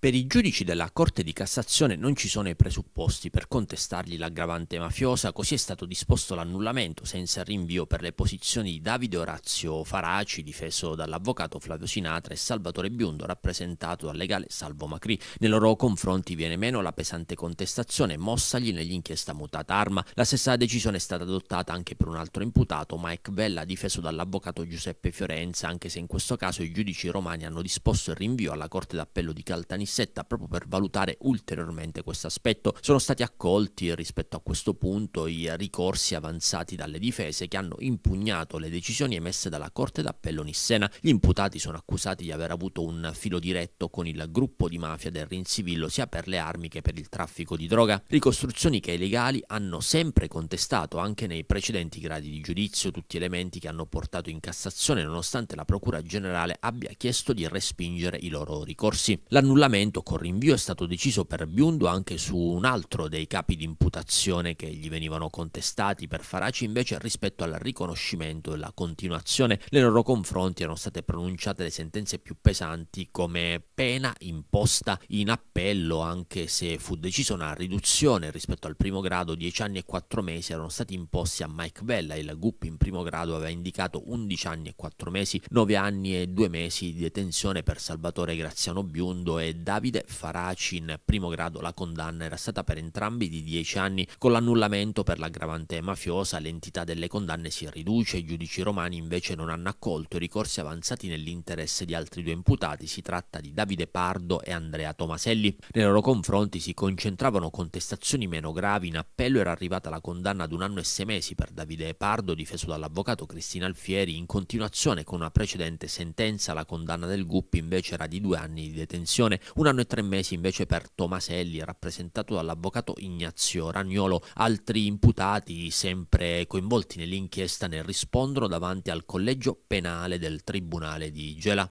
Per i giudici della Corte di Cassazione non ci sono i presupposti per contestargli l'aggravante mafiosa, così è stato disposto l'annullamento senza rinvio per le posizioni di Davide Orazio Faraci, difeso dall'avvocato Flavio Sinatra, e Salvatore Biondo, rappresentato dal legale Salvo Macri. Nei loro confronti viene meno la pesante contestazione mossagli nell'inchiesta mutata arma. La stessa decisione è stata adottata anche per un altro imputato, Mike Vella, difeso dall'avvocato Giuseppe Fiorenza, anche se in questo caso i giudici romani hanno disposto il rinvio alla Corte d'Appello di Caltanissetta setta proprio per valutare ulteriormente questo aspetto. Sono stati accolti rispetto a questo punto i ricorsi avanzati dalle difese che hanno impugnato le decisioni emesse dalla Corte d'Appello Nissena. Gli imputati sono accusati di aver avuto un filo diretto con il gruppo di mafia del Rinzivillo sia per le armi che per il traffico di droga, ricostruzioni che i legali hanno sempre contestato anche nei precedenti gradi di giudizio, tutti elementi che hanno portato in Cassazione nonostante la Procura Generale abbia chiesto di respingere i loro ricorsi. L'annullamento momento, con rinvio, è stato deciso per Biundo anche su un altro dei capi di imputazione che gli venivano contestati per Faraci, invece rispetto al riconoscimento e alla continuazione, nei loro confronti erano state pronunciate le sentenze più pesanti come pena imposta in appello, anche se fu decisa una riduzione rispetto al primo grado, 10 anni e 4 mesi erano stati imposti a Mike Bella il GUP in primo grado aveva indicato 11 anni e 4 mesi, 9 anni e 2 mesi di detenzione per Salvatore Graziano Biundo e Davide Faraci in primo grado la condanna era stata per entrambi di 10 anni con l'annullamento per l'aggravante mafiosa l'entità delle condanne si riduce i giudici romani invece non hanno accolto i ricorsi avanzati nell'interesse di altri due imputati si tratta di Davide Pardo e Andrea Tomaselli nei loro confronti si concentravano contestazioni meno gravi in appello era arrivata la condanna ad un anno e sei mesi per Davide Pardo difeso dall'avvocato Cristina Alfieri in continuazione con una precedente sentenza la condanna del Guppi invece era di due anni di detenzione un anno e tre mesi invece per Tomaselli, rappresentato dall'avvocato Ignazio Ragnolo. Altri imputati, sempre coinvolti nell'inchiesta, ne rispondono davanti al collegio penale del Tribunale di Gela.